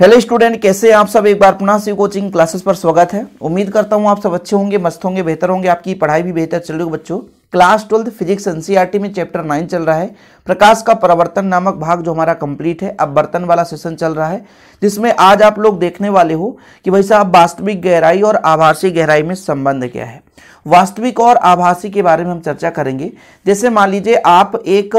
hello student कैसे हैं आप सब एक बार पुनः से कोचिंग क्लासेस पर स्वागत है उम्मीद करता हूं आप सब अच्छे होंगे मस्त होंगे बेहतर होंगे आपकी पढ़ाई भी बेहतर चल रही हो बच्चों क्लास ट्वेल्थ फिजिक्स एनसीईआरटी में चैप्टर नाइन चल रहा है प्रकाश का परावर्तन नामक भाग जो हमारा कंप्लीट है अब बर्तन वाला सेशन चल रहा है जिसमें आज आप लोग देखने वाले हो कि भाई साहब वास्तविक गहराई और आभासी गहराई में संबंध क्या है वास्तविक और आभासी के बारे में हम चर्चा करेंगे जैसे मान लीजिए आप एक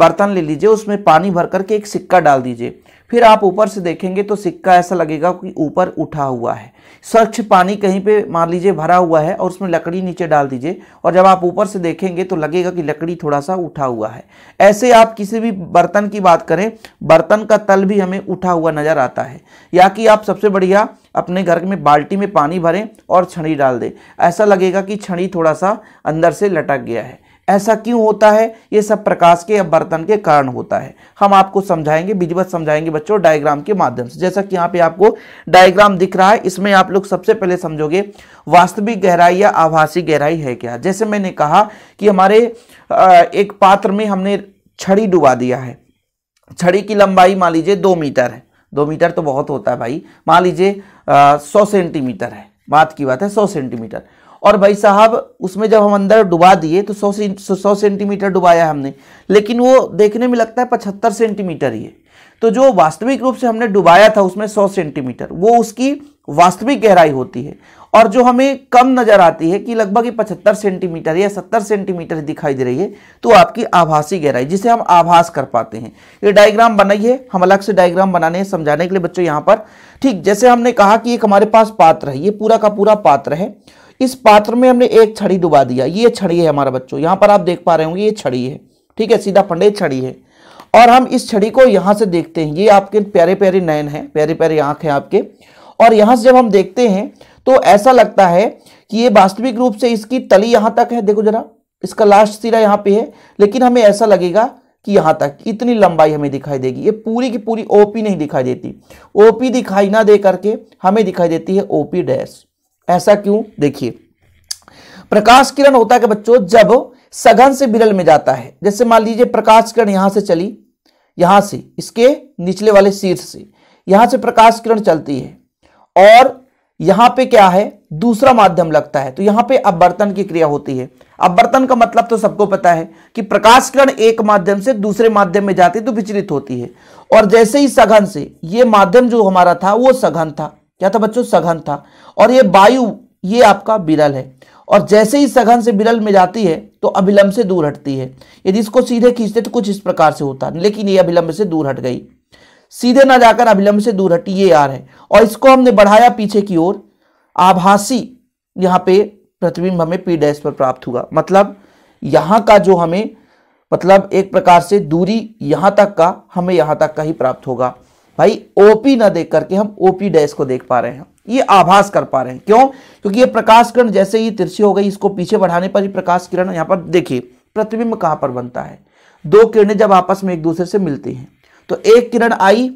बर्तन ले लीजिए उसमें पानी भर करके एक सिक्का डाल दीजिए फिर आप ऊपर से देखेंगे तो सिक्का ऐसा लगेगा कि ऊपर उठा हुआ है स्वच्छ पानी कहीं पे मान लीजिए भरा हुआ है और उसमें लकड़ी नीचे डाल दीजिए और जब आप ऊपर से देखेंगे तो लगेगा कि लकड़ी थोड़ा सा उठा हुआ है ऐसे आप किसी भी बर्तन की बात करें बर्तन का तल भी हमें उठा हुआ नज़र आता है या कि आप सबसे बढ़िया अपने घर में बाल्टी में पानी भरें और छड़ी डाल दें ऐसा लगेगा कि छड़ी थोड़ा सा अंदर से लटक गया है ऐसा क्यों होता है ये सब प्रकाश के अपवर्तन के कारण होता है हम आपको समझाएंगे विधिवत समझाएंगे बच्चों डायग्राम के माध्यम से जैसा कि यहाँ पे आपको डायग्राम दिख रहा है इसमें आप लोग सबसे पहले समझोगे वास्तविक गहराई या आभासी गहराई है क्या जैसे मैंने कहा कि हमारे एक पात्र में हमने छड़ी डुबा दिया है छड़ी की लंबाई मान लीजिए दो मीटर है दो मीटर तो बहुत होता है भाई मान लीजिए सौ सेंटीमीटर है बात की बात है सौ सेंटीमीटर और भाई साहब उसमें जब हम अंदर डुबा दिए तो सौ से सौ सेंटीमीटर डुबाया हमने लेकिन वो देखने में लगता है पचहत्तर सेंटीमीटर ही तो जो वास्तविक रूप से हमने डुबाया था उसमें सौ सेंटीमीटर वो उसकी वास्तविक गहराई होती है और जो हमें कम नज़र आती है कि लगभग पचहत्तर सेंटीमीटर या सत्तर सेंटीमीटर दिखाई दे रही है तो आपकी आभासी गहराई जिसे हम आभास कर पाते हैं ये डायग्राम बनाइए हम अलग से डायग्राम बनाने समझाने के लिए बच्चों यहाँ पर ठीक जैसे हमने कहा कि एक हमारे पास पात्र है ये पूरा का पूरा पात्र है इस पात्र में हमने एक छड़ी डुबा दिया ये छड़ी है हमारा बच्चों यहाँ पर आप देख पा रहे होंगे ये छड़ी है ठीक है सीधा फंडे छड़ी है और हम इस छड़ी को यहाँ से देखते हैं ये आपके प्यारे प्यारे नयन है प्यारे प्यारे आँख है आपके और यहाँ से जब हम देखते हैं तो ऐसा लगता है कि ये वास्तविक रूप से इसकी तली यहाँ तक है देखो जरा इसका लास्ट सिरा यहाँ पे है लेकिन हमें ऐसा लगेगा कि यहाँ तक इतनी लंबाई हमें दिखाई देगी ये पूरी की पूरी ओपी नहीं दिखाई देती ओपी दिखाई ना दे करके हमें दिखाई देती है ओपी डैश ऐसा क्यों देखिए प्रकाश किरण होता है बच्चों जब सघन से बिरल में जाता है जैसे मान लीजिए प्रकाश किरण यहां से चली यहां से इसके निचले वाले शीर्ष से यहां से प्रकाश किरण चलती है और यहां पे क्या है दूसरा माध्यम लगता है तो यहां पे अपवर्तन की क्रिया होती है अपवर्तन का मतलब तो सबको पता है कि प्रकाश किरण एक माध्यम से दूसरे माध्यम में जाती तो विचलित होती है और जैसे ही सघन से ये माध्यम जो हमारा था वो सघन था क्या था बच्चों सघन था और ये वायु ये आपका बिरल है और जैसे ही सघन से बिरल में जाती है तो अभिलंब से दूर हटती है यदि इसको सीधे खींचते तो कुछ इस प्रकार से होता लेकिन ये अभिलंब से दूर हट गई सीधे ना जाकर अभिलंब से दूर हटी ये आर है और इसको हमने बढ़ाया पीछे की ओर आभासी यहाँ पे प्रतिबिंब हमें पी डैश पर प्राप्त हुआ मतलब यहाँ का जो हमें मतलब एक प्रकार से दूरी यहाँ तक का हमें यहाँ तक का ही प्राप्त होगा भाई ओपी ना देख करके हम ओपी डैश को देख पा रहे हैं ये आभास कर पा रहे हैं क्यों क्योंकि ये प्रकाश किरण जैसे ही तिरछी हो गई इसको पीछे बढ़ाने पर प्रकाश किरण यहाँ पर देखिए प्रतिबिंब कहाँ पर बनता है दो किरणें जब आपस में एक दूसरे से मिलती हैं तो एक किरण आई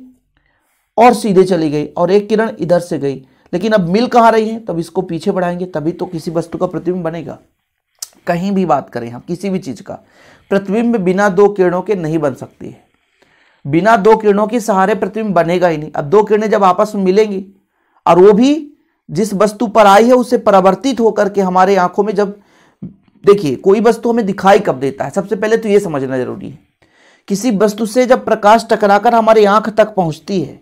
और सीधे चली गई और एक किरण इधर से गई लेकिन अब मिल कहाँ रही है तब इसको पीछे बढ़ाएंगे तभी तो किसी वस्तु का प्रतिबिंब बनेगा कहीं भी बात करें हम किसी भी चीज़ का प्रतिबिंब बिना दो किरणों के नहीं बन सकती है बिना दो किरणों के सहारे प्रतिबिंब बनेगा ही नहीं अब दो किरणें जब आपस में मिलेंगी और वो भी जिस वस्तु पर आई है उसे परावर्तित होकर के हमारे आंखों में जब देखिए कोई वस्तु हमें दिखाई कब देता है सबसे पहले तो ये समझना जरूरी है किसी वस्तु से जब प्रकाश टकराकर हमारे आंख तक पहुंचती है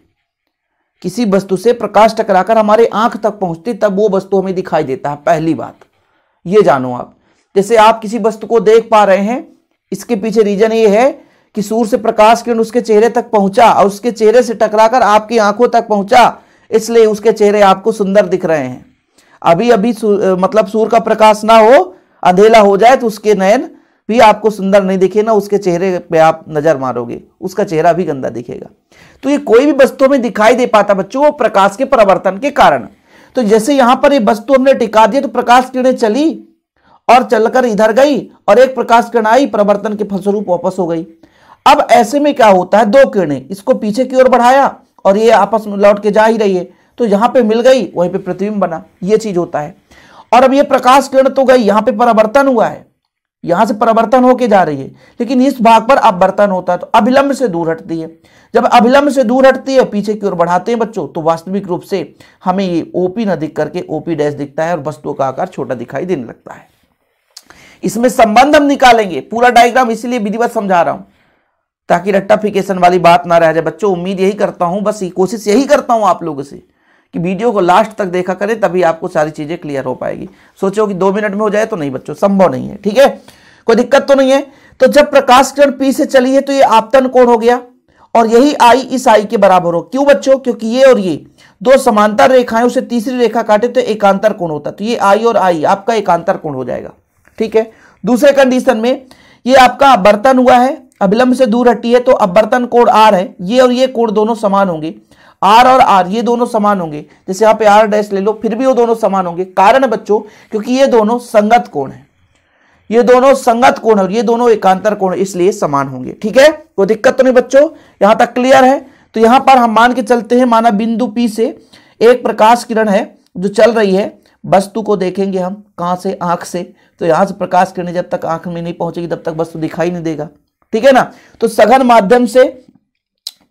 किसी वस्तु से प्रकाश टकराकर हमारे आंख तक पहुंचती तब वो वस्तु हमें दिखाई देता है पहली बात ये जानो आप जैसे आप किसी वस्तु को देख पा रहे हैं इसके पीछे रीजन ये है कि सूर्य से प्रकाश किरण उसके चेहरे तक पहुंचा और उसके चेहरे से टकराकर आपकी आंखों तक पहुंचा इसलिए उसके चेहरे आपको सुंदर दिख रहे हैं अभी अभी मतलब सूर, मतलब सूर्य का प्रकाश ना हो अंधेला हो जाए तो उसके नयन भी आपको सुंदर नहीं दिखे ना उसके चेहरे पे आप नजर मारोगे उसका चेहरा भी गंदा दिखेगा तो ये कोई भी वस्तु में दिखाई दे पाता बच्चों वो प्रकाश के परावर्तन के कारण तो जैसे यहां पर ये वस्तु हमने टिका दिया तो प्रकाश किरणें चली और चलकर इधर गई और एक प्रकाश किरण आई परावर्तन के फलस्वरूप वापस हो गई अब ऐसे में क्या होता है दो किरणें इसको पीछे की ओर बढ़ाया और ये आपस में लौट के जा ही रही है तो यहां पे मिल गई वहीं पे प्रतिबिंब बना ये चीज होता है और अब ये प्रकाश किरण तो गई यहां पे परावर्तन हुआ है यहां से परावर्तन होके जा रही है लेकिन इस भाग पर अपवर्तन होता है तो अभिलंब से दूर हटती है जब अभिलंब से दूर हटती है पीछे की ओर बढ़ाते हैं बच्चों तो वास्तविक रूप से हमें ये ओपी न दिख करके ओपी डैश दिखता है और वस्तुओं का आकार छोटा दिखाई देने लगता है इसमें संबंध हम निकालेंगे पूरा डायग्राम इसलिए विधिवत समझा रहा हूं ताकि रट्टाफिकेशन वाली बात ना रह जाए बच्चों उम्मीद यही करता हूँ बस कोशिश यही करता हूँ आप लोगों से कि वीडियो को लास्ट तक देखा करें तभी आपको सारी चीज़ें क्लियर हो पाएगी सोचो कि दो मिनट में हो जाए तो नहीं बच्चों संभव नहीं है ठीक है कोई दिक्कत तो नहीं है तो जब प्रकाश किरण पी से चली है तो ये आपतन कोण हो गया और यही आई इस आई के बराबर हो क्यों बच्चों क्योंकि ये और ये दो समांतर रेखाएं उसे तीसरी रेखा काटे तो एकांतर कोण होता तो ये आई और आई आपका एकांतर कोण हो जाएगा ठीक है दूसरे कंडीशन में ये आपका बर्तन हुआ है अभिलंब से दूर हटी है तो अपवर्तन कोण आर है ये और ये कोण दोनों समान होंगे आर और आर ये दोनों समान होंगे जैसे आप पे आर डैश ले लो फिर भी वो दोनों समान होंगे कारण बच्चों क्योंकि ये दोनों संगत कोण है ये दोनों संगत कोण है और ये दोनों एकांतर कोण इसलिए समान होंगे ठीक है कोई दिक्कत तो नहीं बच्चों यहां तक क्लियर है तो यहां पर हम मान के चलते हैं माना बिंदु पी से एक प्रकाश किरण है जो चल रही है वस्तु को देखेंगे हम कहां से आंख से तो यहां से प्रकाश किरण जब तक आंख में नहीं पहुंचेगी तब तक वस्तु दिखाई नहीं देगा ठीक है ना तो सघन माध्यम से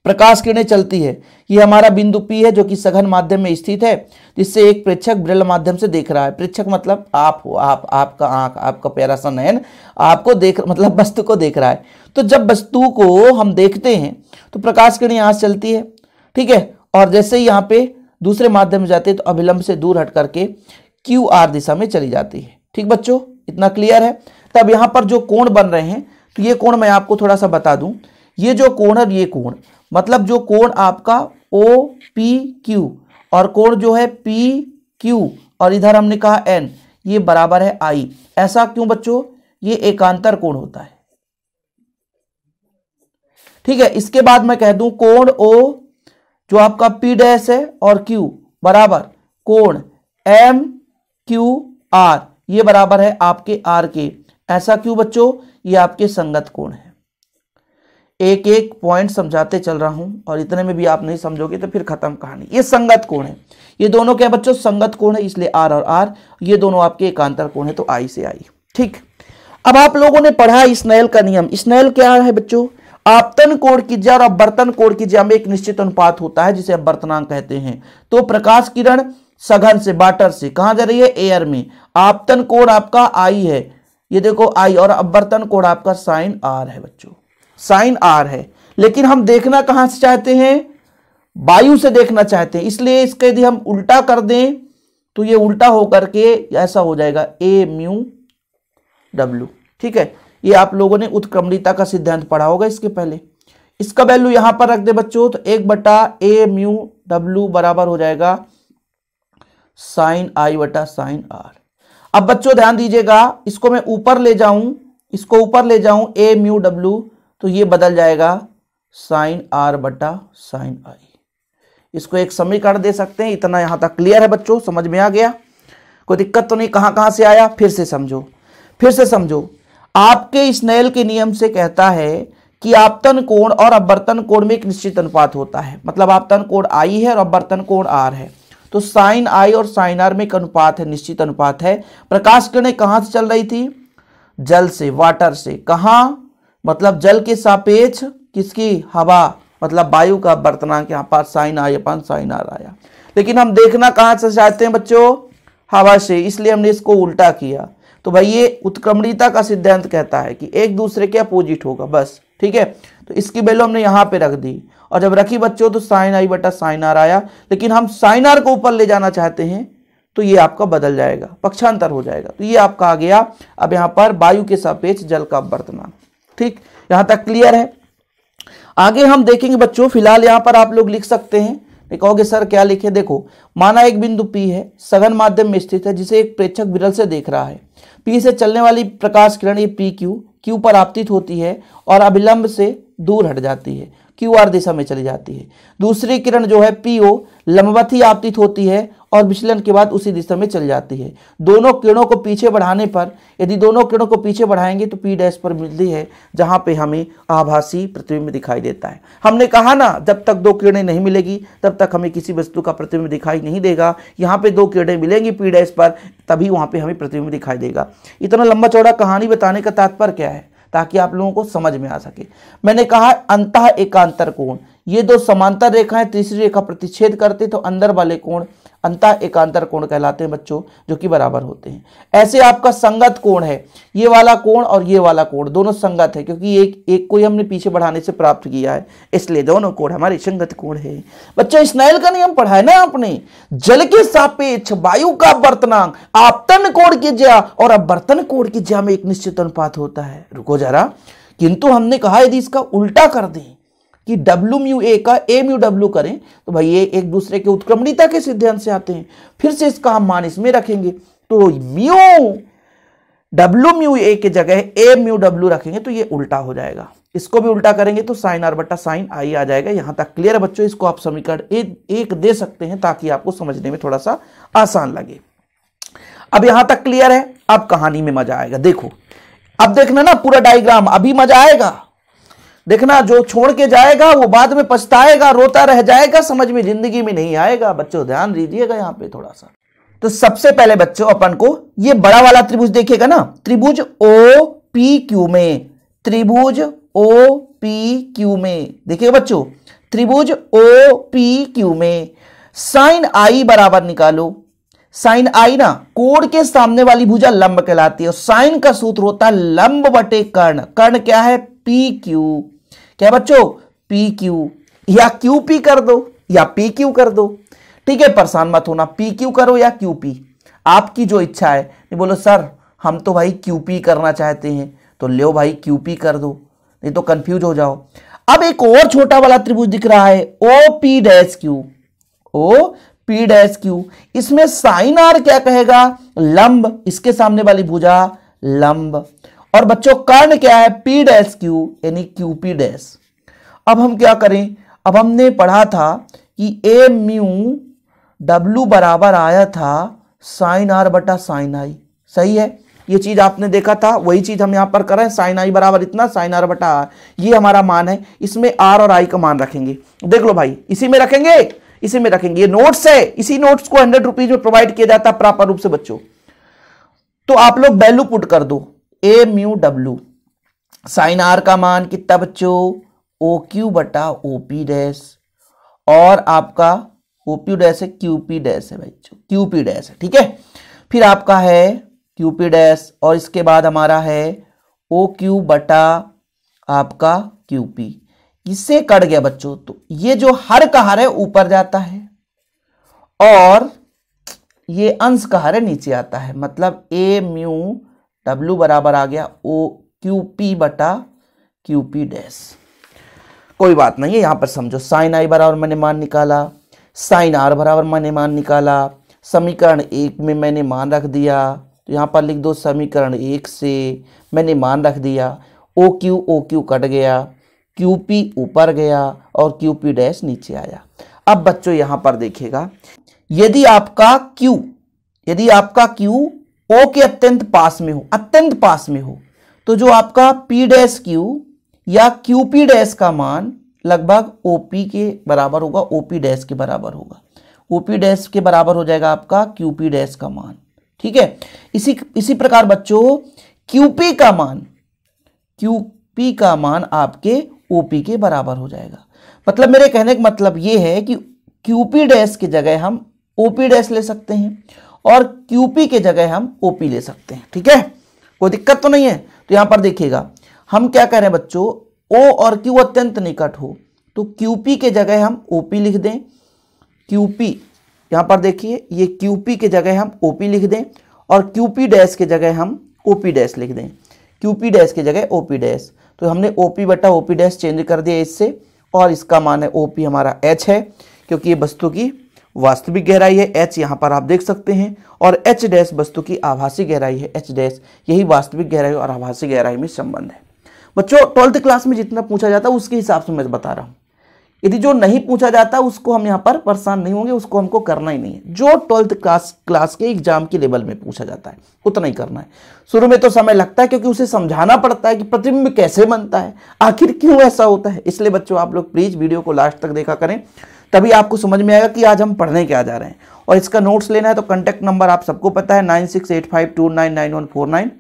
प्रकाश किरणें चलती है ये हमारा बिंदु पी है जो कि सघन माध्यम में स्थित है जिससे एक प्रेक्षक ब्रिल माध्यम से देख रहा है प्रेक्षक मतलब आप हो आप आपका आंख आपका प्यारा सा नयन आपको देख मतलब वस्तु को देख रहा है तो जब वस्तु को हम देखते हैं तो प्रकाश किरण यहाँ चलती है ठीक है और जैसे ही यहाँ पे दूसरे माध्यम में जाते हैं तो अभिलंब से दूर हट करके क्यू आर दिशा में चली जाती है ठीक बच्चों इतना क्लियर है तब यहाँ पर जो कोण बन रहे हैं तो ये कोण मैं आपको थोड़ा सा बता दूं ये जो कोण और ये कोण मतलब जो कोण आपका ओ पी क्यू और कोण जो है पी क्यू और इधर हमने कहा एन ये बराबर है आई ऐसा क्यों बच्चों ये एकांतर कोण होता है ठीक है इसके बाद मैं कह दूं कोण ओ जो आपका पी डैश है और क्यू बराबर कोण एम क्यू आर ये बराबर है आपके आर के ऐसा क्यों बच्चों ये आपके संगत कोण है एक एक पॉइंट समझाते चल रहा हूं और इतने में भी आप नहीं समझोगे तो फिर खत्म कहानी ये संगत कोण है ये दोनों क्या बच्चों संगत कोण है इसलिए आर और आर ये दोनों आपके एकांतर कोण है तो आई से आई ठीक अब आप लोगों ने पढ़ा स्नेल का नियम स्नेल क्या है बच्चों आपतन कोण की ज्या और बर्तन कोण की ज्या में एक निश्चित अनुपात होता है जिसे आप बर्तनांक कहते हैं तो प्रकाश किरण सघन से बाटर से कहा जा रही है एयर में आपतन कोण आपका आई है ये देखो आई और अब बर्तन कोड आपका साइन आर है बच्चों साइन आर है लेकिन हम देखना कहां से चाहते हैं वायु से देखना चाहते हैं इसलिए इसके यदि हम उल्टा कर दें तो ये उल्टा होकर के ऐसा हो जाएगा ए म्यू डब्ल्यू ठीक है ये आप लोगों ने उत्क्रमणिता का सिद्धांत पढ़ा होगा इसके पहले इसका वैल्यू यहां पर रख दे बच्चों तो एक बटा ए म्यू डब्ल्यू बराबर हो जाएगा साइन आई बटा साइन आर अब बच्चों ध्यान दीजिएगा इसको मैं ऊपर ले जाऊं इसको ऊपर ले जाऊं ए म्यू डब्ल्यू तो ये बदल जाएगा साइन आर बटा साइन आई इसको एक समीकरण दे सकते हैं इतना यहां तक क्लियर है बच्चों समझ में आ गया कोई दिक्कत तो नहीं कहां कहां से आया फिर से समझो फिर से समझो आपके स्नेल के नियम से कहता है कि आपतन कोण और अबर्तन कोण में एक निश्चित अनुपात होता है मतलब आपतन कोण आई है और अबर्तन कोण आर है तो साइन आई और साइन आर में एक अनुपात है निश्चित अनुपात है प्रकाश किरणें कहां से चल रही थी जल से वाटर से कहा मतलब जल के सापेक्ष किसकी हवा मतलब वायु का बर्तनांक यहां पर साइन आई अपन साइन आर आया लेकिन हम देखना कहां से चाहते हैं बच्चों हवा से इसलिए हमने इसको उल्टा किया तो भाई ये उत्क्रमणीयता का सिद्धांत कहता है कि एक दूसरे के अपोजिट होगा बस ठीक है तो इसकी वैल्यू हमने यहां पे रख दी और जब रखी बच्चों तो साइन आई बटा साइन आर आया लेकिन हम साइन आर को ऊपर ले जाना चाहते हैं तो ये आपका बदल जाएगा पक्षांतर हो जाएगा तो ये आपका आ गया अब यहां पर वायु के सापेक्ष जल का वर्तमान ठीक यहां तक क्लियर है आगे हम देखेंगे बच्चों फिलहाल यहाँ पर आप लोग लिख सकते हैं कहोगे सर क्या लिखे देखो माना एक बिंदु पी है सघन माध्यम में स्थित है जिसे एक प्रेक्षक विरल से देख रहा है पी से चलने वाली प्रकाश किरण ये पी क्यू क्यू पर आपतित होती है और अभिलंब से दूर हट जाती है क्यू आर दिशा में चली जाती है दूसरी किरण जो है पी ओ लंबवत ही आपतित होती है और विचलन के बाद उसी दिशा में चल जाती है दोनों किरणों को पीछे बढ़ाने पर यदि दोनों किरणों को पीछे बढ़ाएंगे तो पी डैश पर मिलती है जहाँ पे हमें आभासी प्रतिबिंब दिखाई देता है हमने कहा ना जब तक दो किरणें नहीं मिलेगी तब तक हमें किसी वस्तु का प्रतिबिंब दिखाई नहीं देगा यहाँ पे दो किरणें मिलेंगी पी डैश पर तभी वहाँ पर हमें प्रतिबिंब दिखाई देगा इतना लंबा चौड़ा कहानी बताने का तात्पर्य क्या है ताकि आप लोगों को समझ में आ सके मैंने कहा अंत एकांतर कोण ये दो समांतर रेखाएं तीसरी रेखा प्रतिच्छेद करते तो अंदर वाले कोण अंता एकांतर कोण कहलाते हैं बच्चों जो कि बराबर होते हैं ऐसे आपका संगत कोण है ये वाला कोण और ये वाला कोण दोनों संगत है क्योंकि एक एक को ही हमने पीछे बढ़ाने से प्राप्त किया है इसलिए दोनों कोण हमारे संगत कोण है बच्चों स्नैल का नियम पढ़ा है ना आपने जल के सापेक्ष वायु का वर्तनांक आपतन कोण की ज्या और अवर्तन कोण की ज्या में एक निश्चित अनुपात होता है रुको जरा किंतु हमने कहा यदि इसका उल्टा कर दें कि डब्ल्यू म्यू ए का ए म्यू डब्ल्यू करें तो भाई ये एक दूसरे के उत्क्रमणिता के सिद्धांत से आते हैं फिर से इसका हम मान इसमें रखेंगे तो म्यू डब्ल्यू म्यू ए के जगह ए म्यू डब्ल्यू रखेंगे तो ये उल्टा हो जाएगा इसको भी उल्टा करेंगे तो साइन आर बट्टा साइन आई आ जाएगा यहां तक क्लियर बच्चों इसको आप समीकरण एक दे सकते हैं ताकि आपको समझने में थोड़ा सा आसान लगे अब यहां तक क्लियर है अब कहानी में मजा आएगा देखो अब देखना ना पूरा डायग्राम अभी मजा आएगा देखना जो छोड़ के जाएगा वो बाद में पछताएगा रोता रह जाएगा समझ में जिंदगी में नहीं आएगा बच्चों ध्यान दीजिएगा यहां पे थोड़ा सा तो सबसे पहले बच्चों अपन को ये बड़ा वाला त्रिभुज देखिएगा ना त्रिभुज ओ पी क्यू में त्रिभुज ओ पी क्यू में देखिए बच्चों त्रिभुज ओ पी क्यू में साइन आई बराबर निकालो साइन आई ना कोण के सामने वाली भुजा लंब कहलाती है और साइन का सूत्र होता है लंब बटे कर्ण कर्ण क्या है पी क्यू क्या बच्चों पी क्यू या क्यू पी कर दो या पी क्यू कर दो ठीक है परेशान मत होना पी क्यू करो या क्यू पी आपकी जो इच्छा है नहीं बोलो सर हम तो भाई क्यू पी करना चाहते हैं तो लो भाई क्यू पी कर दो नहीं तो कंफ्यूज हो जाओ अब एक और छोटा वाला त्रिभुज दिख रहा है O P dash Q O P dash Q इसमें साइन आर क्या कहेगा लंब इसके सामने वाली भुजा लंब और बच्चों कर्ण क्या है पी डैश क्यू यानी क्यू पी डैश अब हम क्या करें अब हमने पढ़ा था कि ए म्यू डब्लू बराबर आया था साइन आर बटा साइन आई सही है ये चीज आपने देखा था वही चीज हम यहां पर कर रहे हैं साइन आई बराबर इतना साइन आर बटा आर ये हमारा मान है इसमें आर और आई का मान रखेंगे देख लो भाई इसी में रखेंगे इसी में रखेंगे ये नोट्स है इसी नोट्स को हंड्रेड रुपीज में प्रोवाइड किया जाता है प्रॉपर रूप से बच्चों तो आप लोग वैल्यू पुट कर दो A mu W sine r का मान कितना बच्चों ओ क्यू बटा ओ पी डैश और आपका ओ पी डैश है क्यू पी डैश है भाई क्यू पी डैश है ठीक है फिर आपका है क्यू पी डैश और इसके बाद हमारा है ओ क्यू बटा आपका क्यू पी इससे कट गया बच्चों तो ये जो हर का हर है ऊपर जाता है और ये अंश का हर है नीचे आता है मतलब ए म्यू W बराबर आ गया ओ क्यू पी बटा क्यू पी डैस कोई बात नहीं है यहां पर समझो साइन आई बराबर मैंने मान निकाला साइन आर बराबर मैंने मान निकाला समीकरण एक में मैंने मान रख दिया तो यहां पर लिख दो समीकरण एक से मैंने मान रख दिया O Q O Q cut गया क्यू पी ऊपर गया और क्यू पी डैश नीचे आया अब बच्चों यहां पर देखिएगा यदि आपका क्यू यदि आपका क्यू ओ के अत्यंत पास में हो अत्यंत पास में हो तो जो आपका पी डैश क्यू या क्यू पी डैश का मान लगभग ओ पी के बराबर होगा ओ पी डैश के बराबर होगा ओ पी डैश के बराबर हो जाएगा आपका क्यू पी डैश का मान ठीक है इसी इसी प्रकार बच्चों क्यू पी का मान क्यू पी का मान आपके ओ पी के बराबर हो जाएगा मतलब मेरे कहने का मतलब ये है कि क्यू पी डैश की जगह हम ओ पी डैश ले सकते हैं और क्यूपी के जगह हम ओपी ले सकते हैं ठीक है कोई दिक्कत तो नहीं है तो यहाँ पर देखिएगा हम क्या कह रहे हैं बच्चों ओ और क्यू अत्यंत निकट हो तो क्यूपी के जगह हम ओपी लिख दें क्यूपी यहाँ पर देखिए ये क्यूपी के जगह हम ओपी लिख दें और क्यूपी डैश के जगह हम ओपी डैश लिख दें क्यूपी डैश के जगह ओपी डैश तो हमने ओपी बटा ओपी डैश चेंज कर दिया इससे और इसका मान है ओपी हमारा एच है क्योंकि ये वस्तु की वास्तविक गहराई है एच यहाँ पर आप देख सकते हैं और एच डैश वस्तु की आभासी गहराई है एच डैश यही वास्तविक गहराई और आभासी गहराई में संबंध है बच्चों ट्वेल्थ क्लास में जितना पूछा जाता है उसके हिसाब से मैं बता रहा हूँ यदि जो नहीं पूछा जाता उसको हम यहाँ पर परेशान नहीं होंगे उसको हमको करना ही नहीं है जो ट्वेल्थ क्लास क्लास के एग्जाम के लेवल में पूछा जाता है उतना ही करना है शुरू में तो समय लगता है क्योंकि उसे समझाना पड़ता है कि प्रतिबिंब कैसे बनता है आखिर क्यों ऐसा होता है इसलिए बच्चों आप लोग प्लीज़ वीडियो को लास्ट तक देखा करें तभी आपको समझ में आएगा कि आज हम पढ़ने क्या जा रहे हैं और इसका नोट्स लेना है तो कॉन्टैक्ट नंबर आप सबको पता है nine six eight five two nine nine one four nine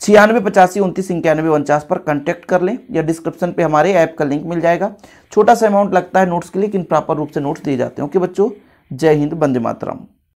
छियानवे पचासी उनतीस इक्यानवे उनचास पर कॉन्टैक्ट कर लें या डिस्क्रिप्शन पे हमारे ऐप का लिंक मिल जाएगा छोटा सा अमाउंट लगता है नोट्स के लिए लेकिन प्रॉपर रूप से नोट्स दिए जाते हैं ओके बच्चों जय हिंद बंदे मातराम